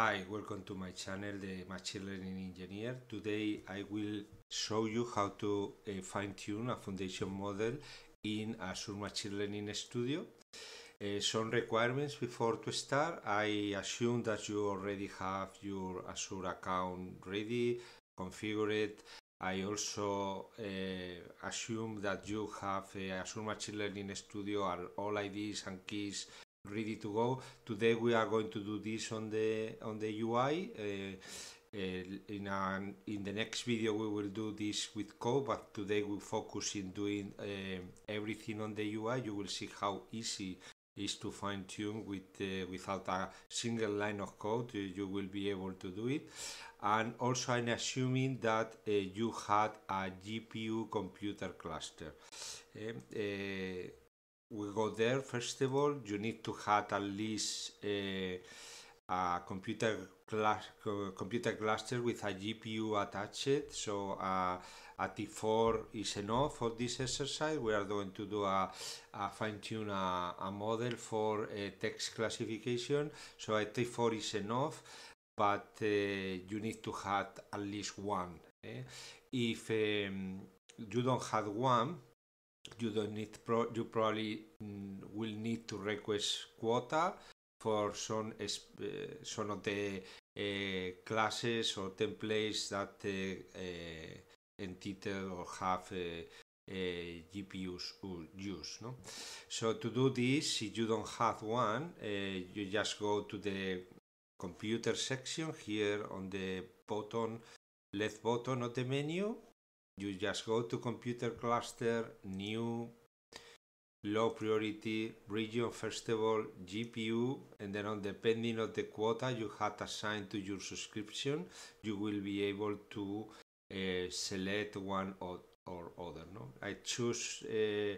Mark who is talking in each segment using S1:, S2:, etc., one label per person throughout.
S1: Hi, welcome to my channel, the Machine Learning Engineer. Today I will show you how to uh, fine-tune a foundation model in Azure Machine Learning Studio. Uh, some requirements before to start. I assume that you already have your Azure account ready, configured. I also uh, assume that you have Azure Machine Learning Studio and all IDs and keys ready to go. Today we are going to do this on the on the UI. Uh, uh, in in the next video we will do this with code, but today we focus in doing uh, everything on the UI. You will see how easy is to fine tune with uh, without a single line of code. You, you, will be able to do it. And also, I'm assuming that uh, you had a GPU computer cluster. Um, uh, we go there, first of all, you need to have at least a, uh, a computer class, computer cluster with a GPU attached. So uh, a T4 is enough for this exercise. We are going to do a, a fine-tune a, uh, a, model for a uh, text classification. So a T4 is enough, but uh, you need to have at least one. Eh? If um, you don't have one, you don't need pro- you probably mm, will need to request quota for some uh, some of the uh, classes or templates that the uh, or have GPUs use. No? So to do this, if you don't have one, you just go to the computer section here on the bottom left button of the menu you just go to computer cluster, new, low priority, region, first of all, GPU, and then on depending on the quota you had assigned to your subscription, you will be able to uh, select one or, or other. No, I choose uh,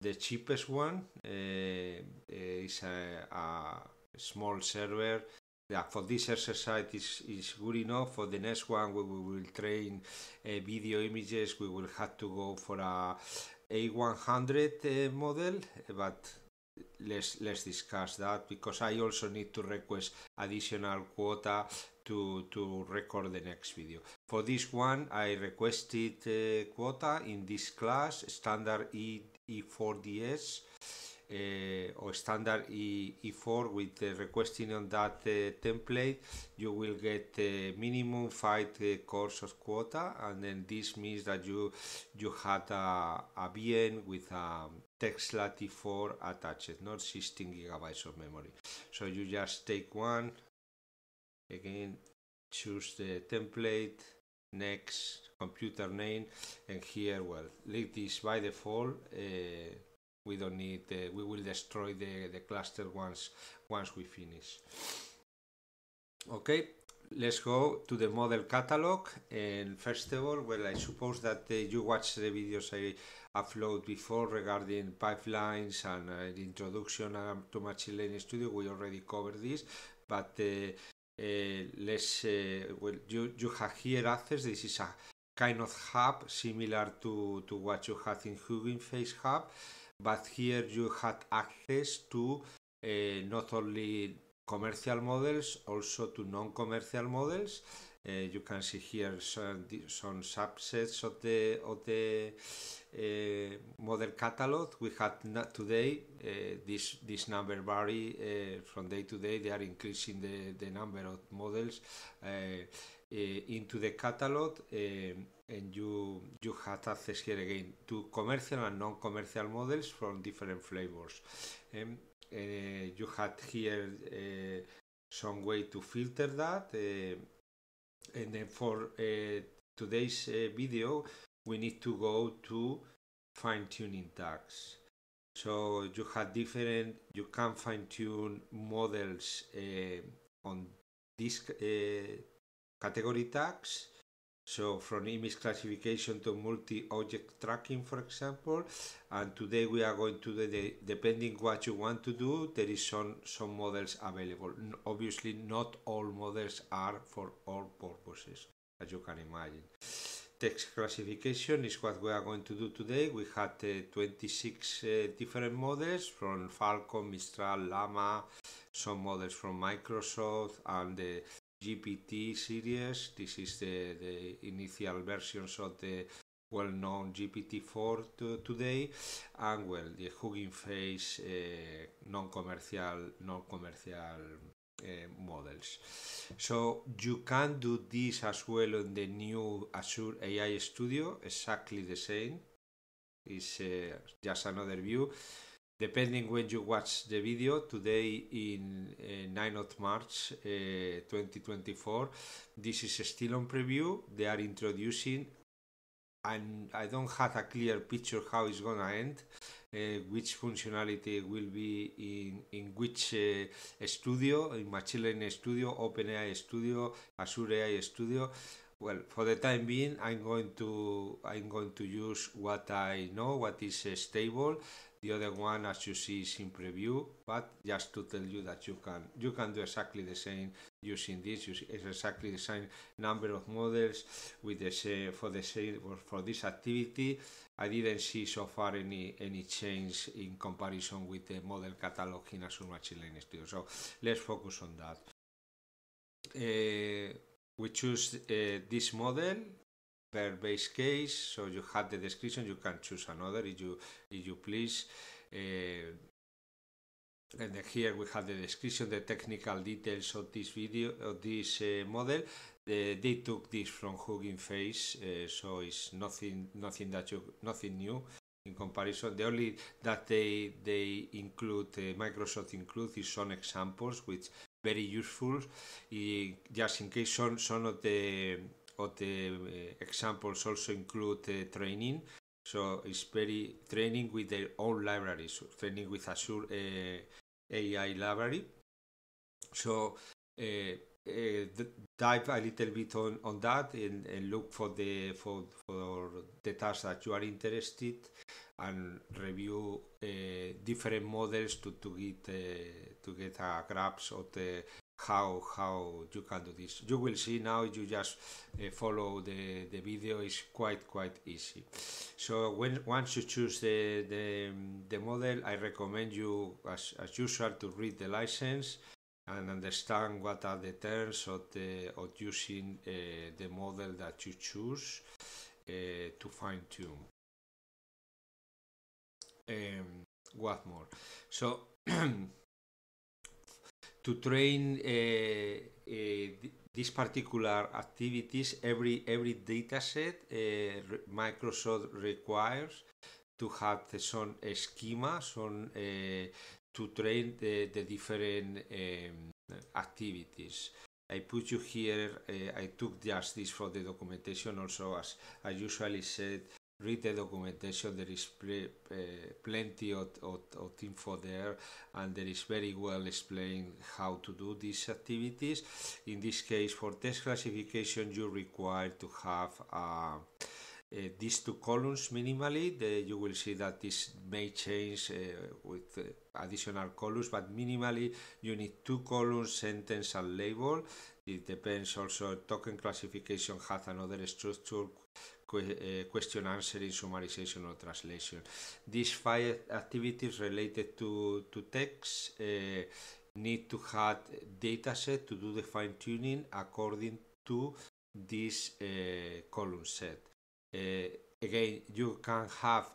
S1: the cheapest one. Uh, uh is a, a small server yeah, for this exercise is, is good enough. For the next one, we, we will train uh, video images. We will have to go for a A100 uh, model, but let's let's discuss that because I also need to request additional quota to to record the next video. For this one, I requested uh, quota in this class standard E E4ds Eh, or standard e E4 with the requesting on that eh, template, you will get eh, minimum five cores of quota, and then this means that you you had a, a VN with a Tesla T4 attached, not 16 gigabytes of memory. So you just take one, again, choose the template, next, computer name, and here, well, leave this by default. Uh, we don't need the, we will destroy the, the cluster once once we finish okay let's go to the model catalog and first of all well i suppose that uh, you watch the videos i upload before regarding pipelines and uh, the introduction um, to machine learning studio we already covered this but uh, uh let's uh, well you you have here access this is a kind of hub similar to to what you had in hugging face hub but here you had access to uh, not only commercial models, also to non-commercial models. Uh, you can see here some, some subsets of the of the uh, model catalog. We had not today uh, this this number vary from day to day. They are increasing the the number of models into the catalog and you you had access here again to commercial and non-commercial models from different flavors. and um, uh, you had here uh, some way to filter that, uh, and then for uh, today's uh, video, we need to go to fine-tuning tags. So you had different, you can fine-tune models uh, on this category tags so from image classification to multi-object tracking, for example, and today we are going to the, depending what you want to do, there is some, some models available. Obviously, not all models are for all purposes, as you can imagine. Text classification is what we are going to do today. We had uh, 26 uh, different models from Falcon, Mistral, Llama, some models from Microsoft, and uh, GPT series. This is the, the initial versions of the well-known GPT-4 to today, and well, the Hugging Face uh, non-commercial non-commercial uh, models. So you can do this as well in the new Azure AI Studio, exactly the same. It's uh, just another view depending when you watch the video today in uh, eh, 9th of march uh, eh, 2024 this is still on preview they are introducing and i don't have a clear picture how it's gonna end uh, which functionality will be in, in which uh, studio, in Machine Studio, OpenAI Studio, Azure AI Studio. Well, for the time being, I'm going to I'm going to use what I know, what is uh, stable, the other one as you see is in preview but just to tell you that you can you can do exactly the same using this it's exactly the same number of models with the same for the same for this activity i didn't see so far any any change in comparison with the model catalog in azure machine learning studio so let's focus on that uh, we choose uh, this model per base case. So you have the description, you can choose another if you, if you please. Uh, and here we have the description, the technical details of this video, of this uh, model. Uh, they took this from Hugging Face, uh, so it's nothing, nothing that you, nothing new in comparison. The only that they they include Microsoft includes is some examples, which very useful. just in case some some of the the eh, examples also include eh, training. So it's very training with their own libraries, so training with Azure eh, AI library. So uh, dive a little bit on, on that and, and look for the for, for the tasks that you are interested and review uh, different models to, to get uh, to get a grasp of the how how you can do this. You will see now. You just uh, follow the the video. is quite quite easy. So when once you choose the the, the model, I recommend you as as usual to read the license and understand what are the terms of the of using uh, the model that you choose uh, to fine tune. Um, what more? So. to train uh, uh, these particular activities, every every data set uh, Microsoft requires to have some schema, some to train the, the different um, activities. I put you here, uh, I took just this for the documentation also as I usually said, read the documentation. There is pre, uh, plenty of, of, of, info there, and there is very well explained how to do these activities. In this case, for test classification, you require to have uh, uh, these two columns minimally. The, you will see that this may change uh, with uh, additional columns, but minimally you need two columns, sentence and label. It depends also, token classification has another structure Eh, question answering, summarization, or translation. These five activities related to, to text uh, need to have dataset to do the fine tuning according to this uh, column set. Uh, again, you can have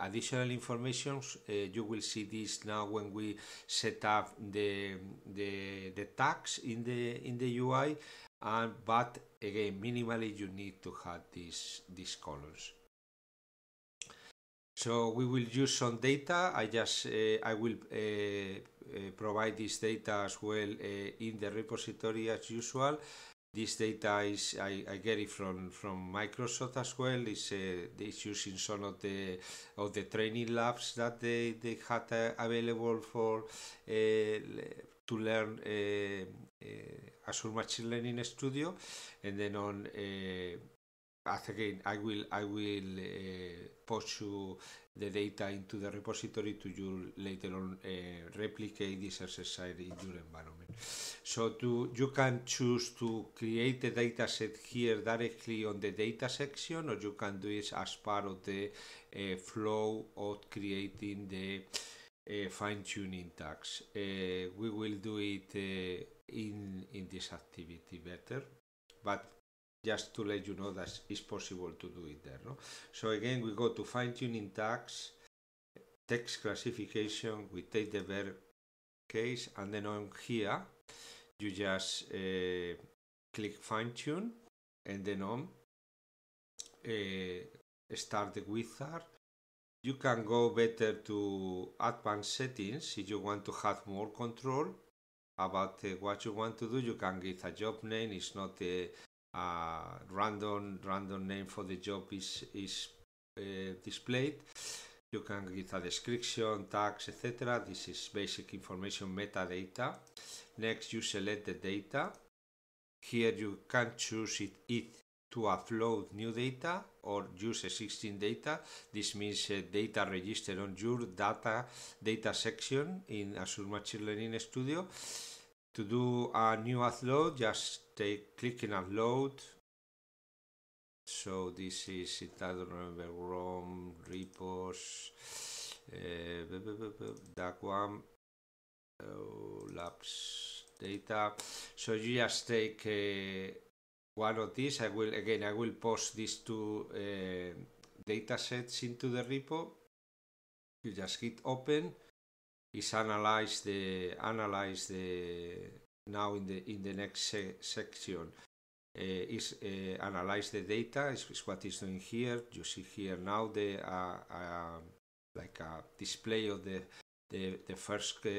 S1: additional information. you will see this now when we set up the, the, the tags in the, in the UI and but again minimally you need to have these these columns so we will use some data i just uh, i will uh, uh, provide this data as well in the repository as usual this data is I, I, get it from from Microsoft as well. It's uh, it's using some of the of the training labs that they they had uh, available for uh, to learn Azure Machine Learning Studio, and then on eh, as again, I will I will eh, post you the data into the repository to you later on eh, replicate this exercise in your environment. So to you can choose to create the dataset here directly on the data section, or you can do it as part of the flow of creating the uh, fine-tuning tags. Uh, we will do it in in this activity better but just to let you know that it's possible to do it there no so again we go to fine-tuning tags text classification we take the verb case and then on here you just uh, click fine-tune and then on uh, start the wizard you can go better to advanced settings if you want to have more control about uh, what you want to do. You can give a job name. It's not a, a uh, random random name for the job is is uh, displayed. You can give a description, tags, etc. This is basic information metadata. Next, you select the data. Here you can choose it, it to upload new data or use existing data. This means uh, data registered on your data data section in Azure Machine Learning Studio. To do a new upload, just take click in upload. So this is it. I don't remember ROM repos. Uh, that one. Uh, labs data. So you just take a. Uh, one of these. I will again I will post these two uh, data sets into the repo. You just hit open. Is analyze the analyze the now in the in the next se section. Uh, is uh, analyze the data is, is what is doing here. You see here now the uh, uh like a display of the the, the first uh,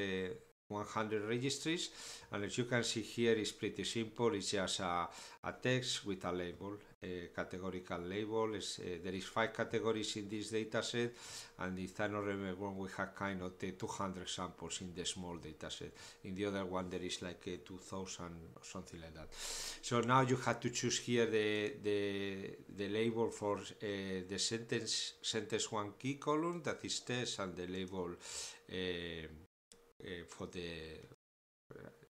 S1: 100 registries and as you can see here it's pretty simple it's just a, a text with a label a categorical label is uh, eh, there is five categories in this data set and if I don't remember wrong we have kind of the 200 samples in the small data set in the other one there is like a 2000 or something like that so now you have to choose here the the, the label for uh, the sentence sentence one key column that is test and the label uh, Eh, for the,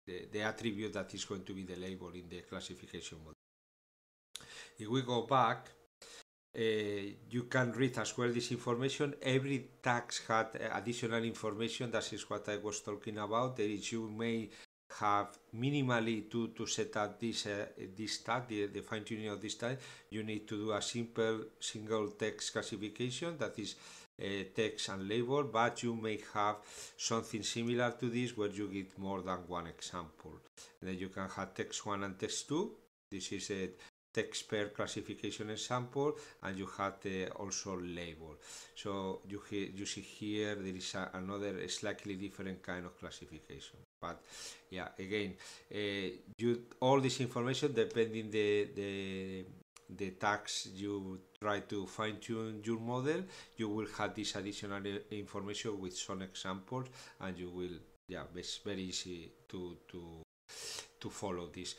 S1: the, the attribute that is going to be the label in the classification model. If we go back, uh, you can read as well this information. Every tax had eh, additional information. That is what I was talking about. There is you may have minimally to, to set up this uh, this tag, the, the fine tuning of this tag. You need to do a simple single text classification that is Text and label, but you may have something similar to this where you get more than one example. And then you can have text 1 and text 2. This is a text per classification example and you had also label so you, you see here there is a, another slightly different kind of classification but yeah again uh, you all this information depending the the the tax you try to fine tune your model, you will have this additional information with some examples and you will, yeah, it's very easy to, to, to follow this.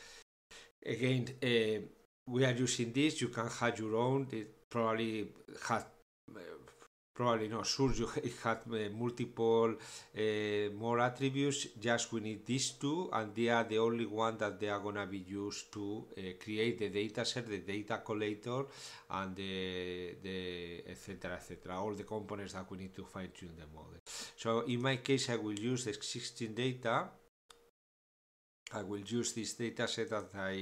S1: Again, uh, we are using this, you can have your own, it probably have eh, probably not. sure you had uh, multiple uh, more attributes just we need these two and they are the only one that they are gonna be used to uh, create the data set the data collator and the the etc etc all the components that we need to fine-tune the model so in my case i will use the existing data I will use this data set that I,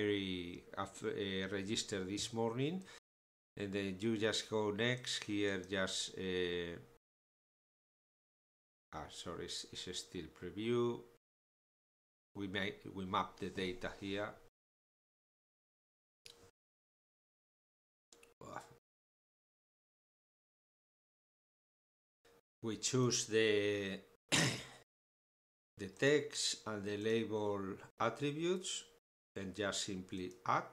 S1: I have uh, registered this morning and then you just go next here just uh, ah sorry it's, it's still preview we make we map the data here we choose the the text and the label attributes and just simply add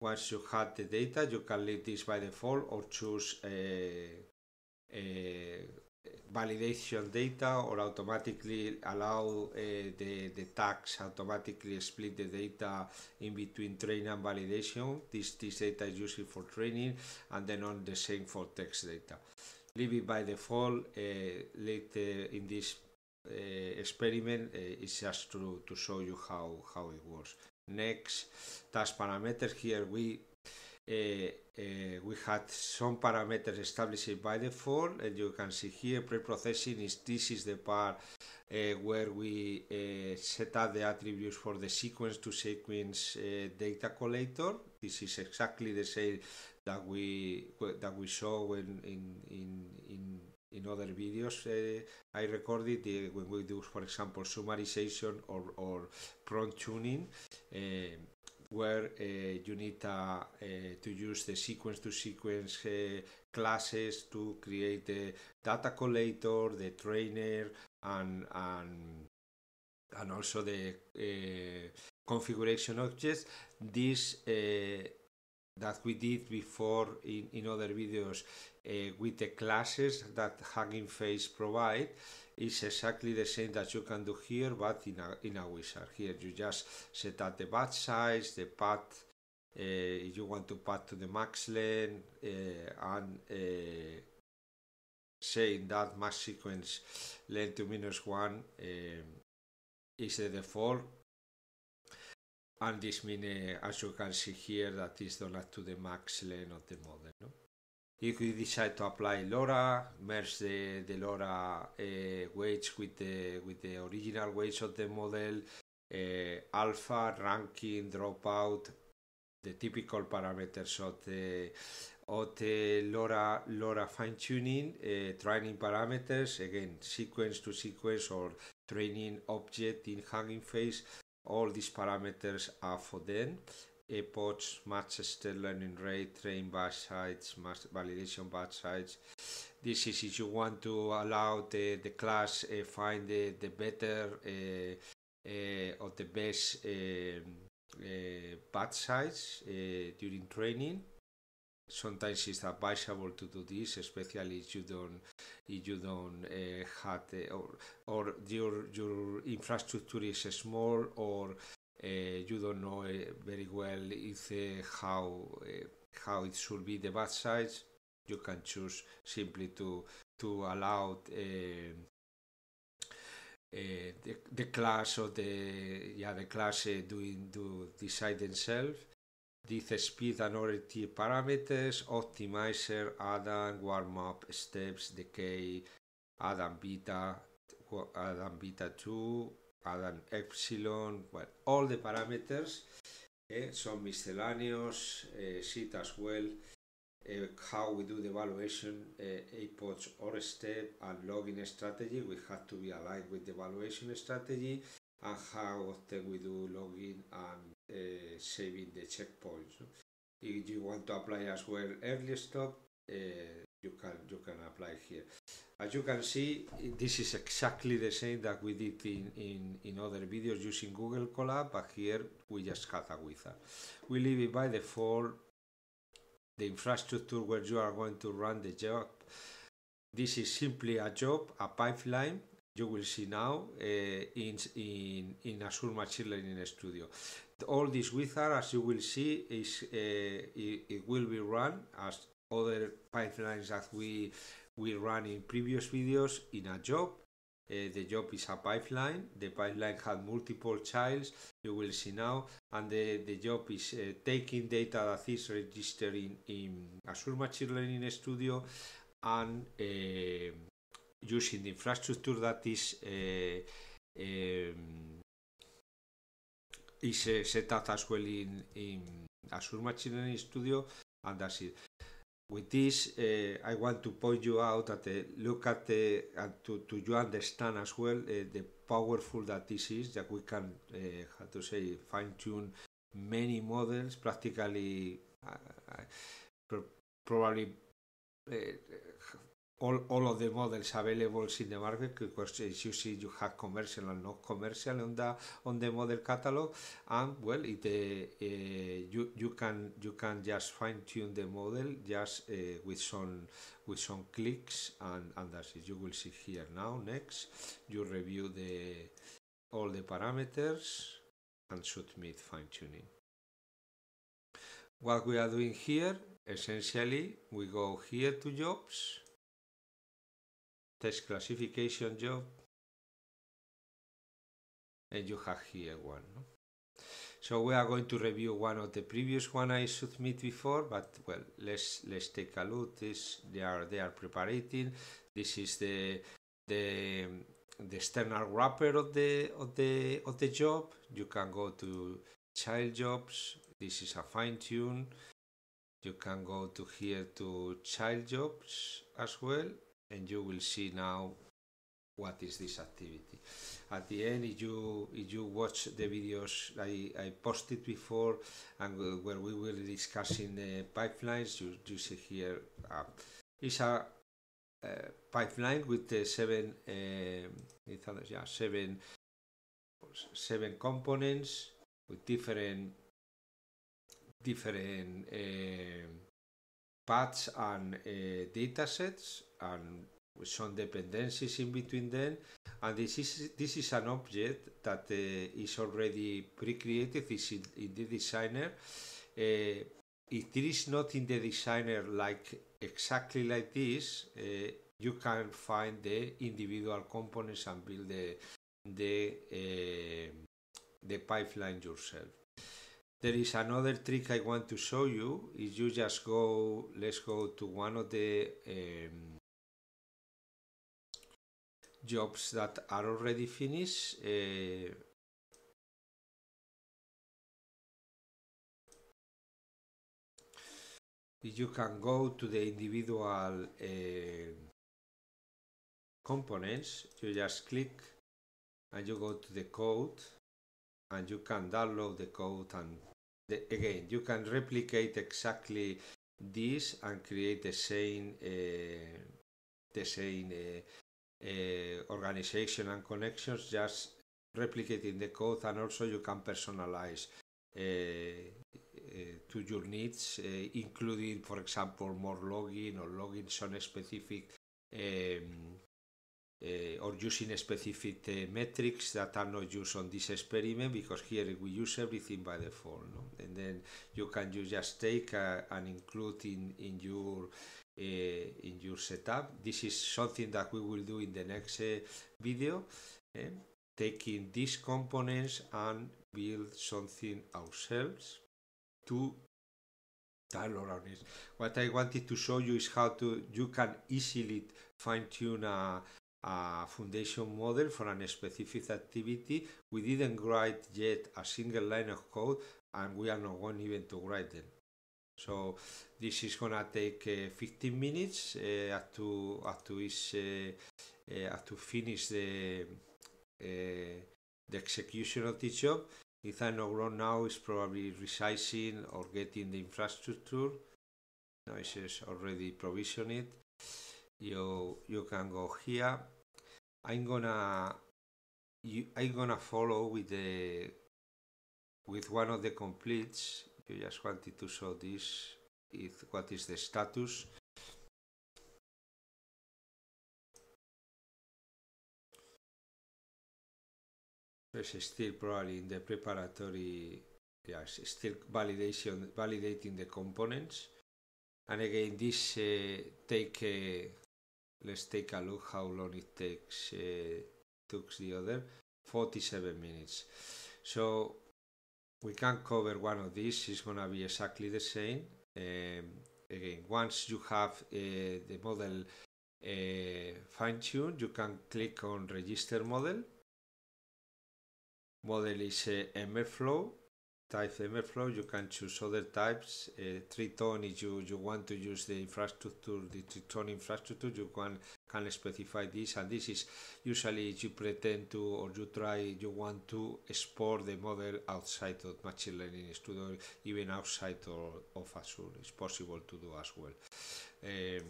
S1: once you have the data, you can leave this by default or choose a, uh, a uh, validation data or automatically allow uh, the, the tags automatically split the data in between training and validation. This, this data is used for training and then on the same for text data. Leave it by default uh, later uh, in this uh, experiment uh, is just to, to show you how, how it works next task parameter here we uh, uh, we had some parameters established by default and you can see here pre-processing is this is the part uh, where we uh, set up the attributes for the sequence to sequence uh, data collector this is exactly the same that we that we saw when in in in in other videos uh, I recorded uh, when we do, for example, summarization or, or prompt tuning. Eh, where eh, you need uh, eh, to use the sequence to sequence classes to create the data collator, the trainer, and, and, and also the configuration objects. This that we did before in, in other videos uh, with the classes that Hugging Face provide is exactly the same that you can do here, but in a, in a wizard. Here you just set up the batch size, the path, uh, you want to path to the max length, uh, and uh, saying that max sequence length to minus one is the default. And this means, as you can see here, that is done up to the max length of the model. No? You could decide to apply LoRa, merge the, the LoRa uh, weights with the with the original weights of the model, uh, alpha, ranking, dropout, the typical parameters of the of the LoRa LoRa fine tuning, uh, eh, training parameters again sequence to sequence or training object in hanging phase. All these parameters are for them airports, Manchester, learning rate, train bus sites, validation bus sites. This is if you want to allow the, the class uh, find the, the better uh, uh or the best um, uh, bus sites uh, during training. Sometimes it's advisable to do this, especially if you don't if you don't uh, have or or your your infrastructure is small or uh, you don't know eh, very well if, eh, how how it should be the bad size you can choose simply to to allow the, the class or the yeah the class doing do decide themselves. This speed and other parameters, optimizer, adam warm-up, steps, decay, adam beta, adam beta 2, paddle epsilon, well, all the parameters. Eh, Some miscellaneous uh, eh, sheet as well. Uh, how we do the evaluation, uh, eh, APODs or step and logging strategy. We have to be aligned with the evaluation strategy and how often we do logging and uh, saving the checkpoints. No? If you want to apply as well early stop, uh, you can you can apply here. As you can see, this is exactly the same that we did in, in, in other videos using Google Colab, but here we just had a wizard. We leave it by default, the infrastructure where you are going to run the job. This is simply a job, a pipeline, you will see now uh, in, in, in Azure Machine Learning Studio. All this wizard, as you will see, is uh, it, it will be run as other pipelines that we we run in previous videos in a job. Eh, the job is a pipeline. The pipeline had multiple childs, you will see now. And the, the job is eh, taking data that is registered in, Azure Machine Learning Studio and eh, using the infrastructure that is um, is set up as well in, in Azure Machine Learning Studio and that's it. With this, uh, I want to point you out that uh, look at the to, to you understand as well uh, the powerful that this is that we can uh, how to say fine tune many models practically uh, uh, probably all, all of the models available in the market because as eh, you see you have commercial and non-commercial on the on the model catalog and well it uh, uh, you you can you can just fine tune the model just uh, with some with some clicks and and that's it you will see here now next you review the all the parameters and submit fine tuning what we are doing here essentially we go here to jobs test classification job and you have here one no? so we are going to review one of the previous one I submit before but well let's let's take a look this they are they are preparing this is the the the external wrapper of the of the of the job you can go to child jobs this is a fine tune you can go to here to child jobs as well and you will see now what is this activity. At the end, if you, if you watch the videos I, I posted before and where we were discussing the pipelines, you, you see here uh, it's a uh, pipeline with the seven, uh, yeah, seven, seven components with different different uh, paths and uh, data sets and some dependencies in between them and this is this is an object that uh, is already pre-created is in, in, the designer uh, if it is not in the designer like exactly like this uh, you can find the individual components and build the the the pipeline yourself there is another trick I want to show you. If you just go, let's go to one of the um, jobs that are already finished. Uh, you can go to the individual uh, components, you just click and you go to the code and you can download the code and the, again you can replicate exactly this and create the same uh, the same uh, uh, organization and connections just replicating the code and also you can personalize uh, uh, to your needs uh, including for example more login or login on specific um, uh, or using specific uh, metrics that are not used on this experiment because here we use everything by default no? and then you can you just take uh, and include in, in your eh, in your setup this is something that we will do in the next video eh? taking these components and build something ourselves to tailor on it what i wanted to show you is how to you can easily fine-tune a uh, a foundation model for a specific activity. We didn't write yet a single line of code and we are not going even to write them. So this is gonna take uh, 15 minutes uh, up to up to is uh, uh, up to finish the uh, the execution of this job. If I know wrong now, is probably resizing or getting the infrastructure. No, it's already provisioned. you you can go here i'm gonna you, i'm gonna follow with the with one of the completes you just wanted to show this is what is the status It's still probably in the preparatory yes still validation validating the components and again this uh, take uh, let's take a look how long it takes uh, took the other 47 minutes so we can cover one of these it's gonna be exactly the same um, again once you have uh, the model uh, fine-tuned you can click on register model model is uh, MFlow type Emerflow. You can choose other types. Uh, Triton, if you, you want to use the infrastructure, the Triton infrastructure, you can, can specify this. And this is usually if you pretend to or you try, you want to export the model outside of Machine Learning Studio, even outside of, of Azure. It's possible to do as well. Um,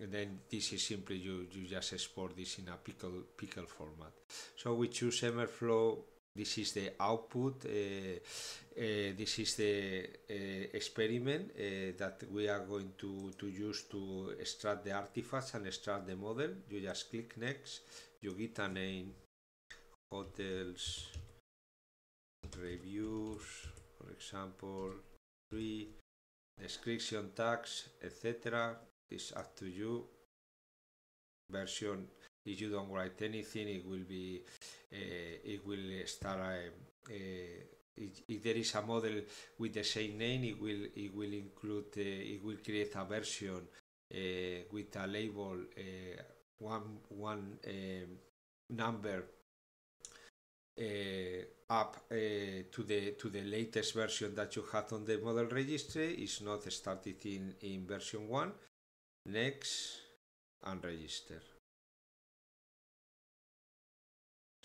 S1: and then this is simply you, you just export this in a pickle, pickle format. So we choose Emerflow this is the output, eh, eh, this is the eh, experiment that we are going to, to use to extract the artifacts and extract the model. You just click next, you get a name, hotels, reviews, for example, three, description tags, etc. It's up to you. Version if you don't write anything it will be eh, it will start eh, eh, if, if there is a model with the same name it will it will include it will create a version with a label one one number uh, up uh, to the to the latest version that you have on the model registry is not started in, in version 1 next and register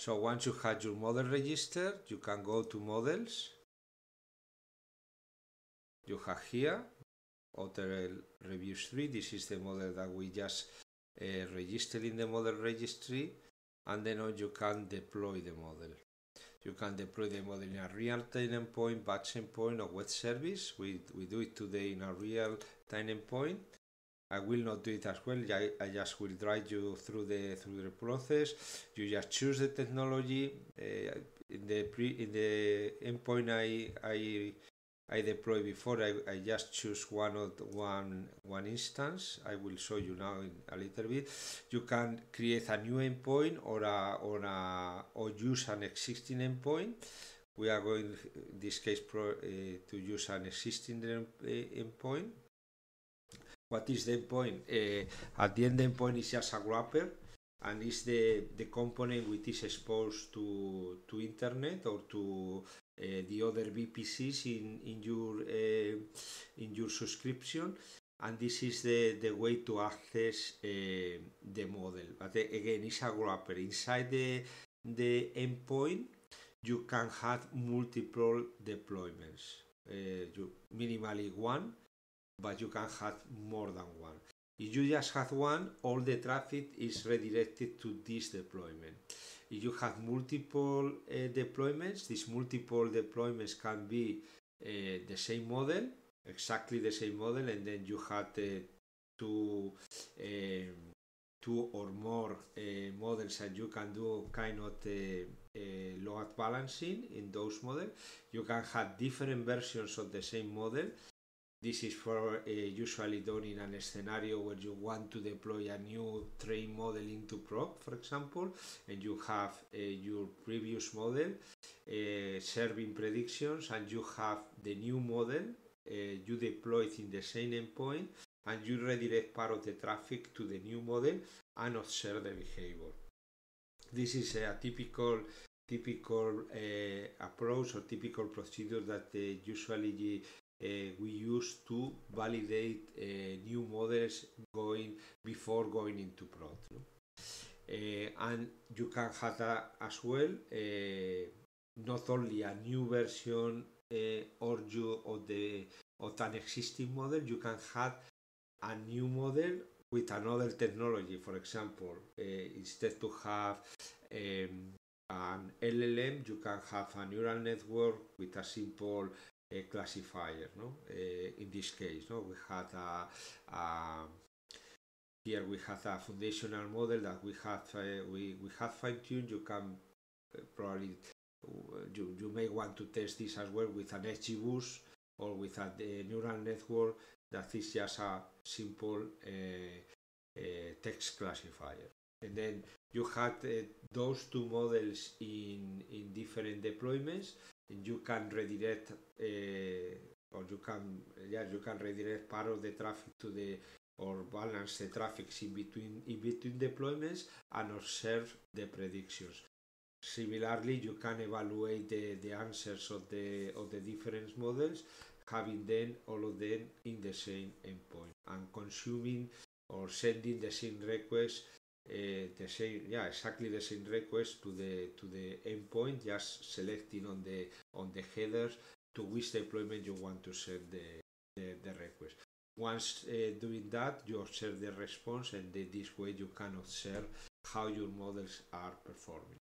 S1: So once you had your model registered, you can go to models. You have here OTRL Reviews 3. This is the model that we just uh, registered in the model registry. And then you can deploy the model. You can deploy the model in a real-time endpoint, batch endpoint, or web service. We, we do it today in a real-time endpoint. I will not do it as well. I, I just will drive you through the through the process. You just choose the technology. Uh, in the pre, in the endpoint I I I deploy before. I, I just choose one of one one instance. I will show you now in a little bit. You can create a new endpoint or a or a or use an existing endpoint. We are going in this case pro, uh, to use an existing uh, endpoint what is the endpoint? Uh, eh, at the end, the endpoint is just a wrapper, and it's the, the component which is exposed to to internet or to uh, the other VPCs in in your uh, in your subscription. And this is the, the way to access the model. But again, it's a wrapper. Inside the the endpoint, you can have multiple deployments. you minimally one but you can have more than one. If you just have one, all the traffic is redirected to this deployment. If you have multiple uh, deployments, these multiple deployments can be uh, the same model, exactly the same model, and then you have uh, two, eh, two or more models that you can do kind of load balancing in those models. You can have different versions of the same model this is for uh, usually done in an scenario where you want to deploy a new train model into prop, for example, and you have uh, your previous model uh, serving predictions, and you have the new model uh, you deploy it in the same endpoint, and you redirect part of the traffic to the new model and observe the behavior. This is a typical typical uh, approach or typical procedure that uh, usually Eh, we use to validate eh, new models going before going into prod. No? Eh, and you can have that as well, not only a new version or you of the of an existing model, you can have a new model with another technology. For example, uh, instead to have um, an LLM, you can have a neural network with a simple classifier. No? Eh, in this case, no? we had a, a here we have a foundational model that we have uh, we, we have fine-tuned you can uh, probably eh, you, you may want to test this as well with an XGBoost or with a, neural network that is just a simple uh, text classifier and then you had those two models in in different deployments you can redirect uh, eh, or you can yeah you can redirect part of the traffic to the or balance the traffic in between in between deployments and observe the predictions. Similarly, you can evaluate the, the answers of the of the different models, having them all of them in the same endpoint and consuming or sending the same request uh, the same yeah exactly the same request to the to the endpoint just selecting on the on the headers to which deployment you want to send the the, the request once uh, doing that you observe the response and the, this way you can observe how your models are performing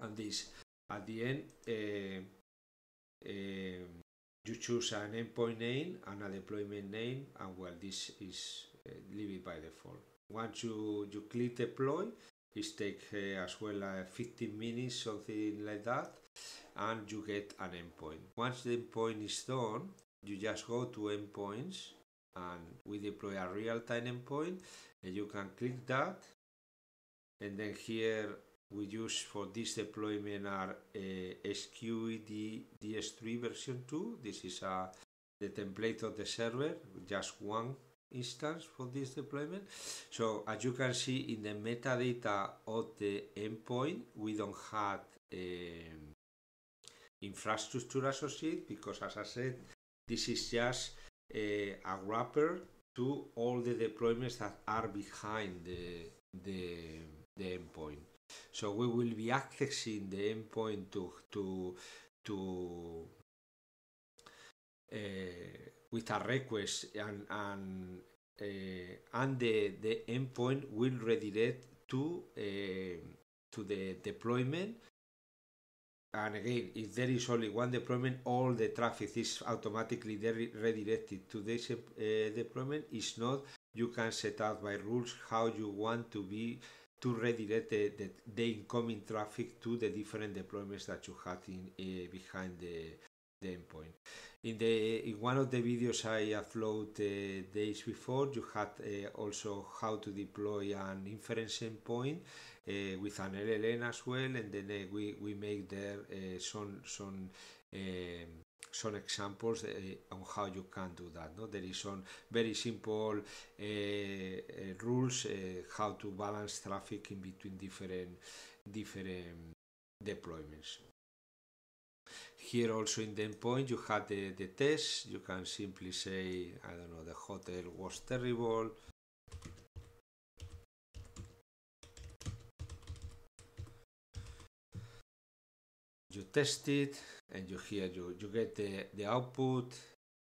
S1: and this at the end uh, uh, you choose an endpoint name and a deployment name and well this is uh, leave it by default once you, you click deploy, it takes uh, as well uh, 15 minutes, something like that, and you get an endpoint. Once the endpoint is done, you just go to endpoints and we deploy a real-time endpoint and you can click that and then here we use for this deployment are uh, SQED DS3 version 2 this is a uh, the template of the server just one instance for this deployment. So as you can see in the metadata of the endpoint, we don't have um, infrastructure associated because as I said, this is just a, uh, a wrapper to all the deployments that are behind the, the, the endpoint. So we will be accessing the endpoint to, to, to uh, with a request and and uh, and the the endpoint will redirect to uh, to the deployment and again if there is only one deployment all the traffic is automatically redirected to this uh, deployment if not you can set up by rules how you want to be to redirect the, the, the incoming traffic to the different deployments that you have in uh, behind the the endpoint. In the in one of the videos I upload uh, days before, you had uh, also how to deploy an inference endpoint uh, with an LLN as well, and then uh, we we make there uh, some some. Um, some examples uh, on how you can do that. No, there is some very simple uh, uh, rules uh, how to balance traffic in between different different deployments. here also in the endpoint you had the, the test, you can simply say, I don't know, the hotel was terrible. You test it and you here you, you get the, the output.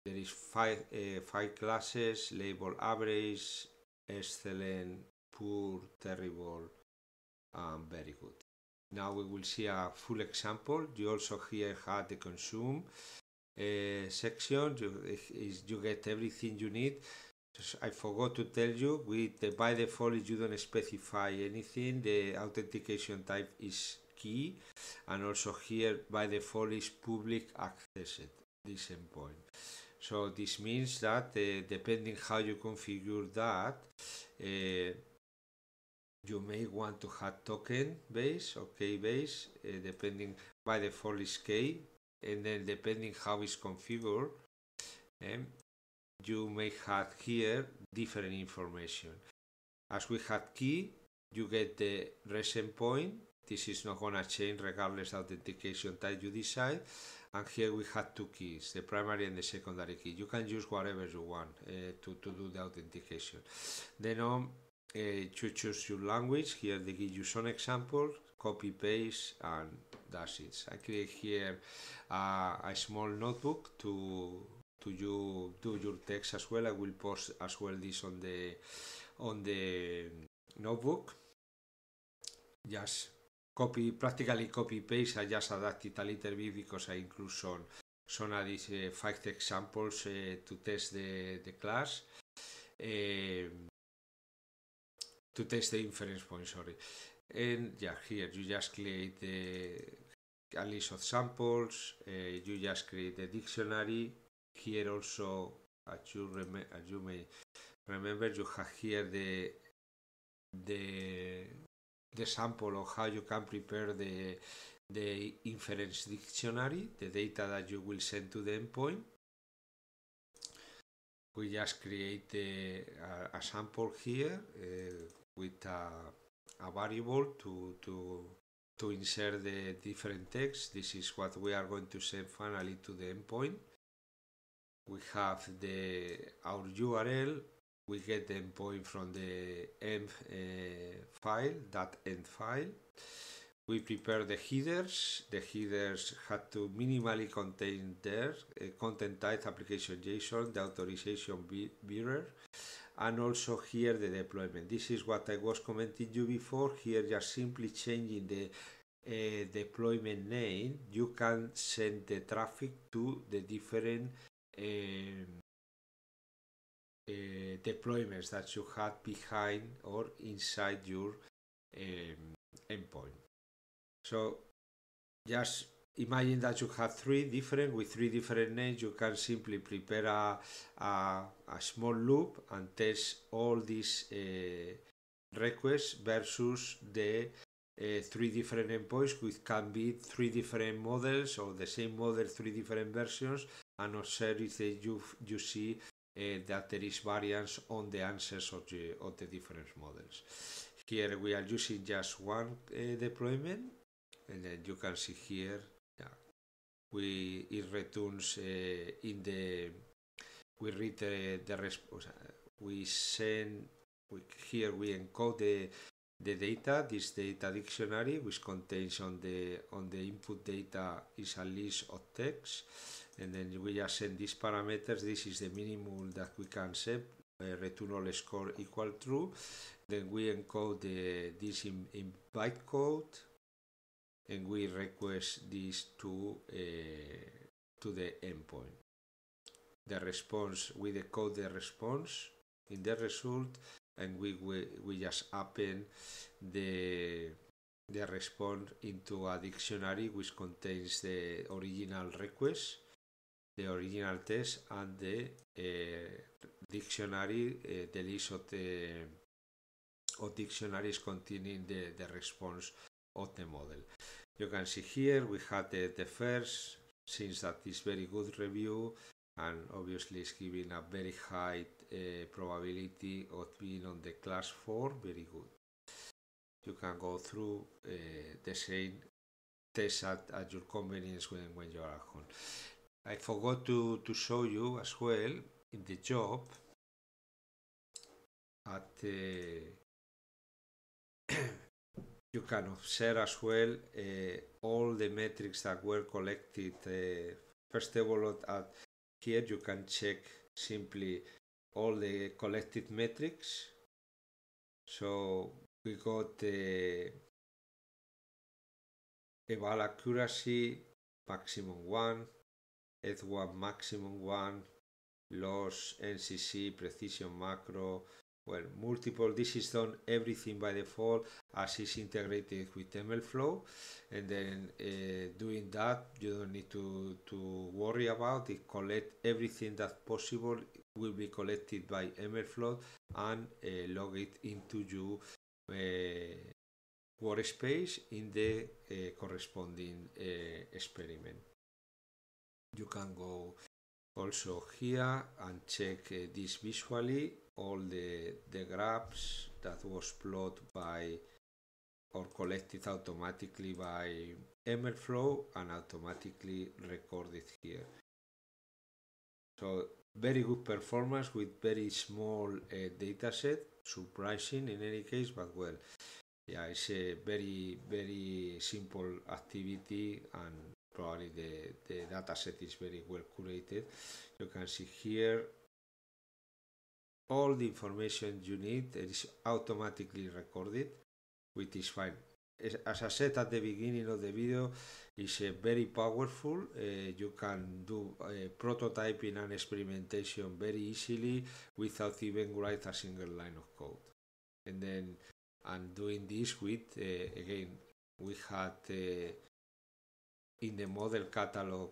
S1: There is five, uh, five classes, label average, excellent, poor, terrible, and very good. Now we will see a full example. You also here have the consume uh, section. You, is, you get everything you need. I forgot to tell you, with the, by default, you don't specify anything. The authentication type is key, and also here by default is public accessed. This endpoint. So this means that uh, depending how you configure that, uh, you may want to have token base or key base, uh, depending by default is key, and then depending how it's configured, um, you may have here different information. As we had key, you get the recent point. This is not gonna change regardless of the authentication type you decide. And here we have two keys, the primary and the secondary key. You can use whatever you want uh, to, to do the authentication. Then on to choose your language. Here they give you some examples, copy paste and that's it. I create here uh, a small notebook to to you do your text as well. I will post as well this on the on the notebook. Just copy practically copy paste. I just adapt it a little bit because I include some some of uh, five examples uh, to test the the class. Um, to test the inference point, sorry. And yeah, here you just create the, a list of samples, uh, you just create the dictionary. Here also, as you, as you may remember, you have here the, the, the sample of how you can prepare the, the inference dictionary, the data that you will send to the endpoint. We just create a, a sample here, eh, with a, a variable to, to, to insert the different text. This is what we are going to send finally to the endpoint. We have the our URL, we get the endpoint from the env uh, file, that end file. We prepare the headers. The headers had to minimally contain their uh, content type application JSON, the authorization bearer. Be and also here the deployment. This is what I was commenting you before. Here you are simply changing the uh, deployment name. You can send the traffic to the different uh, uh, deployments that you had behind or inside your um, endpoint. So just imagine that you have three different with three different names you can simply prepare a, a, a small loop and test all these uh, requests versus the uh, three different endpoints which can be three different models or the same model three different versions and observe if eh, you, you see uh, that there is variance on the answers of the, of the different models. Here we are using just one deployment and then you can see here we it returns uh, in the we read the, the response we send we, here we encode the the data this data dictionary which contains on the on the input data is a list of text and then we just send these parameters this is the minimum that we can set uh, return all score equal true then we encode the, this in, in bytecode and we request this to, uh, to the endpoint. The response, we decode the response in the result and we, we, we just append the, the response into a dictionary which contains the original request, the original test and the uh, dictionary, uh, the list of the of dictionaries containing the, the response of the model. You can see here we had the, the first, since that is very good review and obviously it's giving a very high uh, probability of being on the class 4, very good. You can go through uh, the same test at, at your convenience when, when you are at home. I forgot to, to show you as well in the job at uh, you can observe as well uh, all the metrics that were collected. Uh, first of all, at, here you can check simply all the collected metrics. So we got the uh, eval accuracy maximum one, F1 maximum one, loss NCC precision macro, well, multiple, this is done everything by default as is integrated with MLflow. And then uh, doing that, you don't need to, to worry about it. Collect everything that's possible will be collected by MLflow and uh, log it into your uh, workspace in the uh, corresponding uh, experiment. You can go also here and check uh, this visually all the, the graphs that was plotted by or collected automatically by MLflow and automatically recorded here. So very good performance with very small uh, data set, surprising in any case, but well, yeah, it's a very, very simple activity and probably the, the data set is very well curated. You can see here all the information you need is automatically recorded, which is fine. As I said at the beginning of the video, it's uh, very powerful. Uh, you can do uh, prototyping and experimentation very easily without even write a single line of code. And then I'm doing this with, uh, again, we had uh, in the model catalog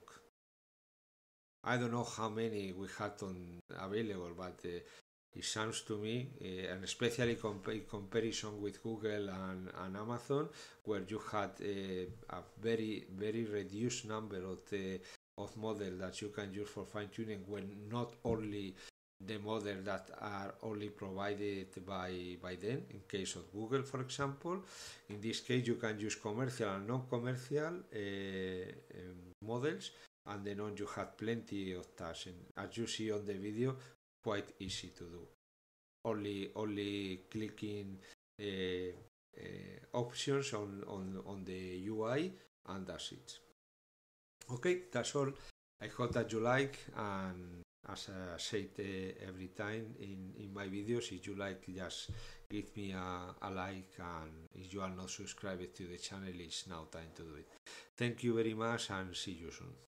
S1: I don't know how many we had on available, but uh, it sounds to me, uh, eh, and especially comp in comparison with Google and, and Amazon, where you had uh, a very very reduced number of the of model that you can use for fine tuning, when not only the model that are only provided by by them. In case of Google, for example, in this case you can use commercial and non-commercial um, models, and then on you had plenty of tasks. And as you see on the video, quite easy to do. Only only clicking uh, uh, options on, on, on the UI and that's it. Okay, that's all. I hope that you like and as I said uh, every time in, in my videos, if you like, just give me a, a like and if you are not subscribed to the channel, it's now time to do it. Thank you very much and see you soon.